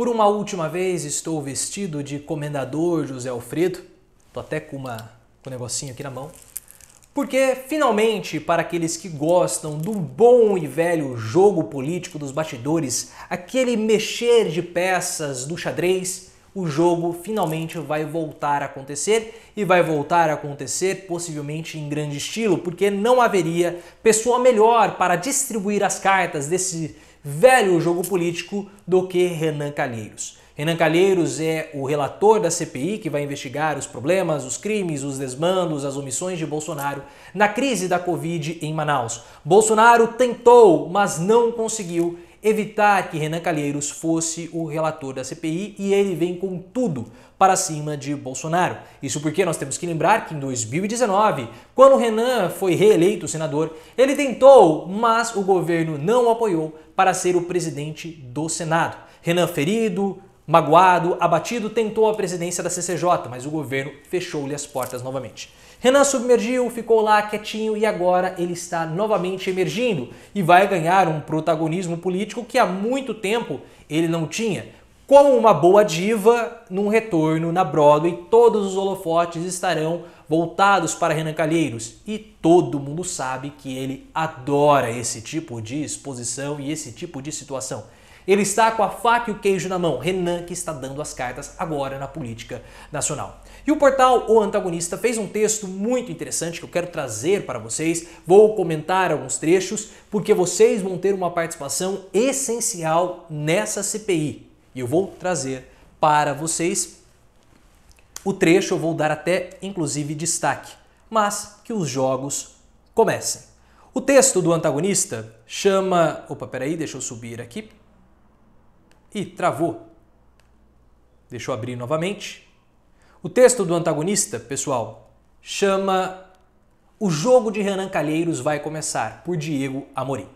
Por uma última vez, estou vestido de comendador José Alfredo. Tô até com, uma, com um negocinho aqui na mão. Porque, finalmente, para aqueles que gostam do bom e velho jogo político dos bastidores, aquele mexer de peças do xadrez, o jogo finalmente vai voltar a acontecer e vai voltar a acontecer possivelmente em grande estilo, porque não haveria pessoa melhor para distribuir as cartas desse velho jogo político do que Renan Calheiros. Renan Calheiros é o relator da CPI que vai investigar os problemas, os crimes, os desmandos, as omissões de Bolsonaro na crise da Covid em Manaus. Bolsonaro tentou, mas não conseguiu evitar que Renan Calheiros fosse o relator da CPI e ele vem com tudo para cima de Bolsonaro. Isso porque nós temos que lembrar que em 2019, quando Renan foi reeleito senador, ele tentou, mas o governo não o apoiou para ser o presidente do Senado. Renan ferido, Magoado, abatido, tentou a presidência da CCJ, mas o governo fechou-lhe as portas novamente. Renan submergiu, ficou lá quietinho e agora ele está novamente emergindo e vai ganhar um protagonismo político que há muito tempo ele não tinha. Como uma boa diva, num retorno na Broadway, todos os holofotes estarão voltados para Renan Calheiros e todo mundo sabe que ele adora esse tipo de exposição e esse tipo de situação. Ele está com a faca e o queijo na mão. Renan que está dando as cartas agora na política nacional. E o portal O Antagonista fez um texto muito interessante que eu quero trazer para vocês. Vou comentar alguns trechos, porque vocês vão ter uma participação essencial nessa CPI. E eu vou trazer para vocês o trecho, eu vou dar até inclusive destaque. Mas que os jogos comecem. O texto do antagonista chama. Opa, peraí, deixa eu subir aqui e travou. Deixa eu abrir novamente. O texto do antagonista, pessoal, chama O Jogo de Renan Calheiros Vai Começar, por Diego Amorim.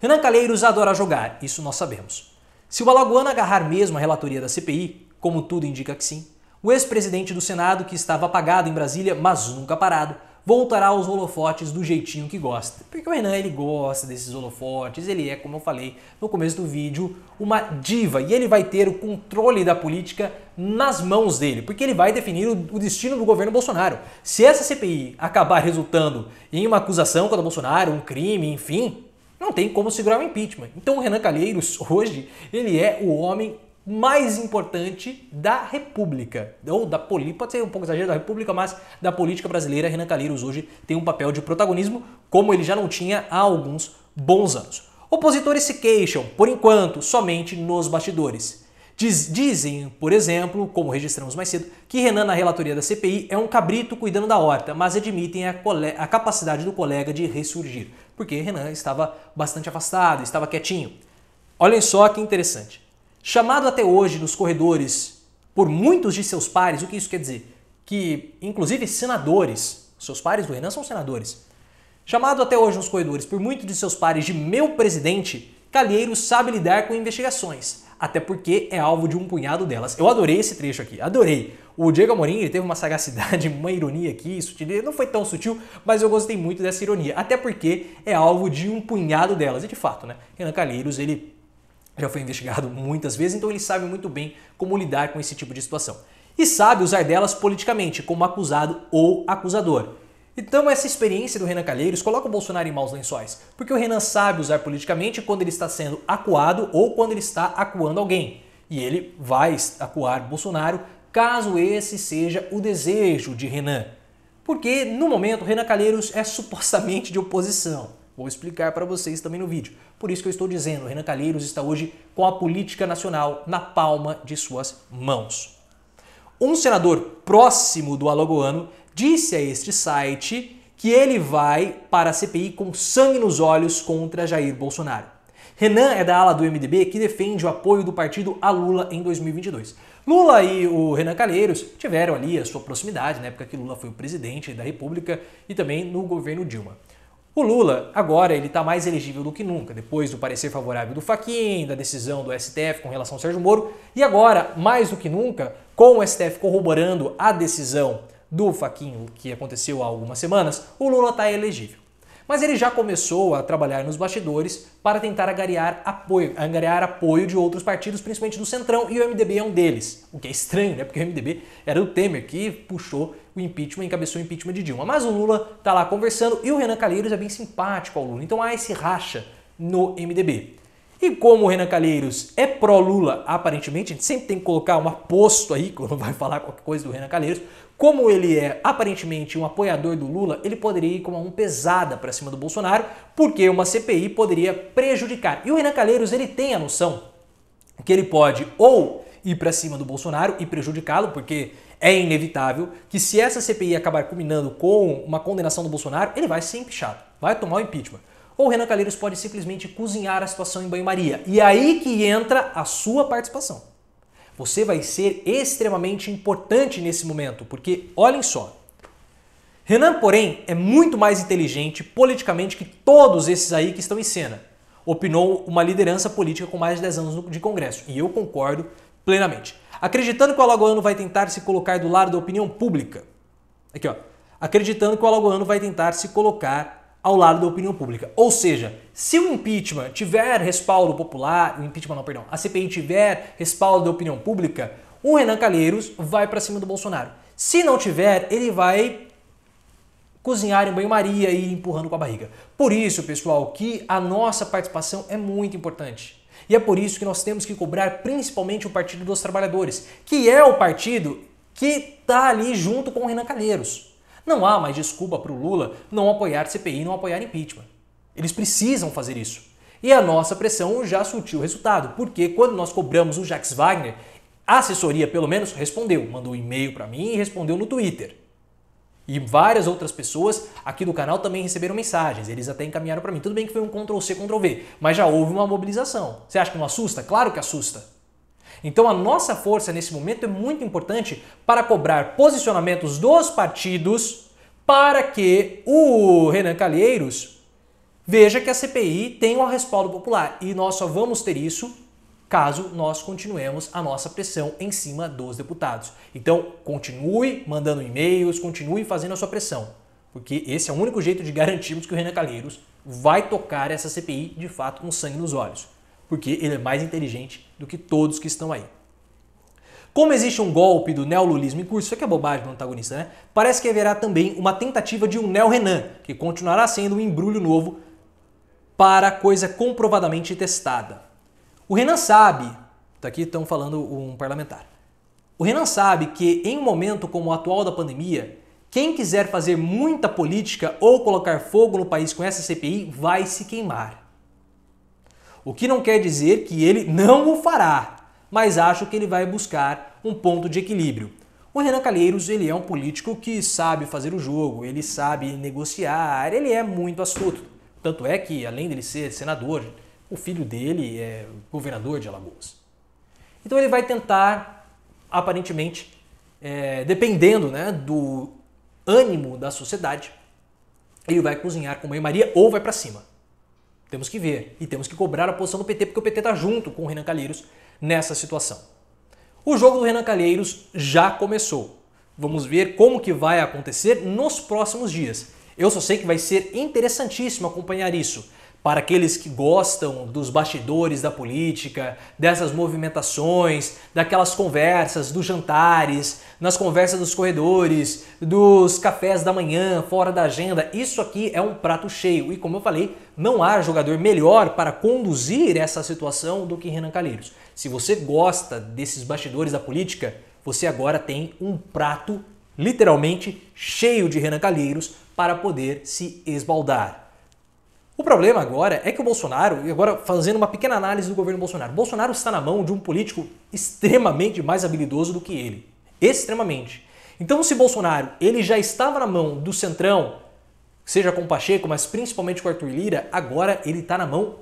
Renan Calheiros adora jogar, isso nós sabemos. Se o Alagoano agarrar mesmo a relatoria da CPI, como tudo indica que sim, o ex-presidente do Senado, que estava apagado em Brasília, mas nunca parado, voltará aos holofotes do jeitinho que gosta. Porque o Renan ele gosta desses holofotes, ele é, como eu falei no começo do vídeo, uma diva e ele vai ter o controle da política nas mãos dele, porque ele vai definir o destino do governo Bolsonaro. Se essa CPI acabar resultando em uma acusação contra Bolsonaro, um crime, enfim, não tem como segurar o impeachment. Então o Renan Calheiros hoje, ele é o homem mais importante da República, ou da política, pode ser um pouco exagero da República, mas da política brasileira, Renan Calheiros hoje tem um papel de protagonismo, como ele já não tinha há alguns bons anos. Opositores se queixam, por enquanto, somente nos bastidores. Diz, dizem, por exemplo, como registramos mais cedo, que Renan na relatoria da CPI é um cabrito cuidando da horta, mas admitem a, a capacidade do colega de ressurgir, porque Renan estava bastante afastado, estava quietinho. Olhem só que interessante. Chamado até hoje nos corredores por muitos de seus pares, o que isso quer dizer? Que, inclusive, senadores, seus pares do Renan são senadores, chamado até hoje nos corredores por muitos de seus pares de meu presidente, Calheiros sabe lidar com investigações, até porque é alvo de um punhado delas. Eu adorei esse trecho aqui, adorei. O Diego Amorim ele teve uma sagacidade, uma ironia aqui, sutileza, não foi tão sutil, mas eu gostei muito dessa ironia, até porque é alvo de um punhado delas. E de fato, né? Renan Calheiros, ele já foi investigado muitas vezes, então ele sabe muito bem como lidar com esse tipo de situação. E sabe usar delas politicamente, como acusado ou acusador. Então, essa experiência do Renan Calheiros coloca o Bolsonaro em maus lençóis, porque o Renan sabe usar politicamente quando ele está sendo acuado ou quando ele está acuando alguém. E ele vai acuar Bolsonaro caso esse seja o desejo de Renan. Porque, no momento, Renan Calheiros é supostamente de oposição. Vou explicar para vocês também no vídeo. Por isso que eu estou dizendo, Renan Calheiros está hoje com a política nacional na palma de suas mãos. Um senador próximo do Alagoano disse a este site que ele vai para a CPI com sangue nos olhos contra Jair Bolsonaro. Renan é da ala do MDB que defende o apoio do partido a Lula em 2022. Lula e o Renan Calheiros tiveram ali a sua proximidade na época que Lula foi o presidente da República e também no governo Dilma. O Lula, agora, ele está mais elegível do que nunca, depois do parecer favorável do Faquinha, da decisão do STF com relação ao Sérgio Moro, e agora, mais do que nunca, com o STF corroborando a decisão do Faquin, que aconteceu há algumas semanas, o Lula está elegível. Mas ele já começou a trabalhar nos bastidores para tentar angariar apoio, angariar apoio de outros partidos, principalmente do Centrão, e o MDB é um deles. O que é estranho, né? Porque o MDB era o Temer que puxou o impeachment, encabeçou o impeachment de Dilma. Mas o Lula está lá conversando e o Renan Calheiros é bem simpático ao Lula. Então há esse racha no MDB. E como o Renan Calheiros é pró-Lula, aparentemente, a gente sempre tem que colocar um aposto aí, quando vai falar qualquer coisa do Renan Calheiros, como ele é aparentemente um apoiador do Lula, ele poderia ir com uma mão pesada para cima do Bolsonaro, porque uma CPI poderia prejudicar. E o Renan Calheiros, ele tem a noção que ele pode ou ir para cima do Bolsonaro e prejudicá-lo, porque é inevitável que se essa CPI acabar culminando com uma condenação do Bolsonaro, ele vai ser empichado, vai tomar o impeachment ou o Renan Calheiros pode simplesmente cozinhar a situação em banho-maria. E é aí que entra a sua participação. Você vai ser extremamente importante nesse momento, porque olhem só. Renan, porém, é muito mais inteligente politicamente que todos esses aí que estão em cena, opinou uma liderança política com mais de 10 anos de Congresso. E eu concordo plenamente. Acreditando que o Alagoano vai tentar se colocar do lado da opinião pública. Aqui, ó. Acreditando que o Alagoano vai tentar se colocar ao lado da opinião pública. Ou seja, se o impeachment tiver respaldo popular, o impeachment não, perdão, a CPI tiver respaldo da opinião pública, o Renan Calheiros vai para cima do Bolsonaro. Se não tiver, ele vai cozinhar em banho-maria e ir empurrando com a barriga. Por isso, pessoal, que a nossa participação é muito importante. E é por isso que nós temos que cobrar principalmente o Partido dos Trabalhadores, que é o partido que está ali junto com o Renan Calheiros. Não há mais desculpa para o Lula não apoiar CPI, não apoiar impeachment. Eles precisam fazer isso. E a nossa pressão já surtiu resultado, porque quando nós cobramos o Jax Wagner, a assessoria, pelo menos, respondeu. Mandou um e-mail para mim e respondeu no Twitter. E várias outras pessoas aqui do canal também receberam mensagens. Eles até encaminharam para mim. Tudo bem que foi um Ctrl C, Ctrl V, mas já houve uma mobilização. Você acha que não assusta? Claro que assusta. Então a nossa força nesse momento é muito importante para cobrar posicionamentos dos partidos para que o Renan Calheiros veja que a CPI tem um respaldo popular. E nós só vamos ter isso caso nós continuemos a nossa pressão em cima dos deputados. Então, continue mandando e-mails, continue fazendo a sua pressão, porque esse é o único jeito de garantirmos que o Renan Calheiros vai tocar essa CPI de fato com sangue nos olhos porque ele é mais inteligente do que todos que estão aí. Como existe um golpe do neolulismo em curso, isso aqui é bobagem do antagonista, né? Parece que haverá também uma tentativa de um neo-Renan, que continuará sendo um embrulho novo para coisa comprovadamente testada. O Renan sabe, daqui tá estão falando um parlamentar, o Renan sabe que em um momento como o atual da pandemia, quem quiser fazer muita política ou colocar fogo no país com essa CPI vai se queimar. O que não quer dizer que ele não o fará, mas acho que ele vai buscar um ponto de equilíbrio. O Renan Calheiros ele é um político que sabe fazer o jogo, ele sabe negociar, ele é muito astuto. Tanto é que, além dele ser senador, o filho dele é governador de Alagoas. Então ele vai tentar, aparentemente, é, dependendo né, do ânimo da sociedade, ele vai cozinhar com banho-maria ou vai para cima. Temos que ver e temos que cobrar a posição do PT, porque o PT está junto com o Renan Calheiros nessa situação. O jogo do Renan Calheiros já começou. Vamos ver como que vai acontecer nos próximos dias. Eu só sei que vai ser interessantíssimo acompanhar isso para aqueles que gostam dos bastidores da política, dessas movimentações, daquelas conversas, dos jantares, nas conversas dos corredores, dos cafés da manhã, fora da agenda. Isso aqui é um prato cheio e, como eu falei, não há jogador melhor para conduzir essa situação do que Renan Calheiros. Se você gosta desses bastidores da política, você agora tem um prato literalmente cheio de Renan Calheiros para poder se esbaldar. O problema agora é que o Bolsonaro, e agora fazendo uma pequena análise do governo Bolsonaro, Bolsonaro está na mão de um político extremamente mais habilidoso do que ele. Extremamente. Então, se Bolsonaro ele já estava na mão do Centrão, seja com Pacheco, mas principalmente com Arthur Lira, agora ele está na mão,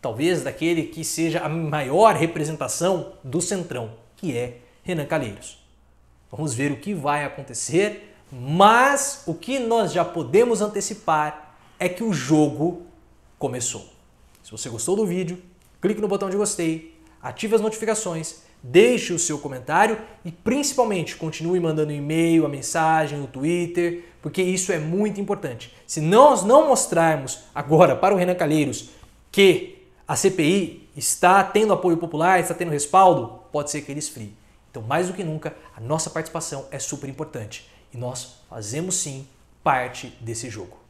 talvez, daquele que seja a maior representação do Centrão, que é Renan Calheiros. Vamos ver o que vai acontecer, mas o que nós já podemos antecipar é que o jogo começou. Se você gostou do vídeo, clique no botão de gostei, ative as notificações, deixe o seu comentário e principalmente continue mandando e-mail, a mensagem, o Twitter, porque isso é muito importante. Se nós não mostrarmos agora para o Renan Calheiros que a CPI está tendo apoio popular, está tendo respaldo, pode ser que ele esfrie. Então, mais do que nunca, a nossa participação é super importante e nós fazemos sim parte desse jogo.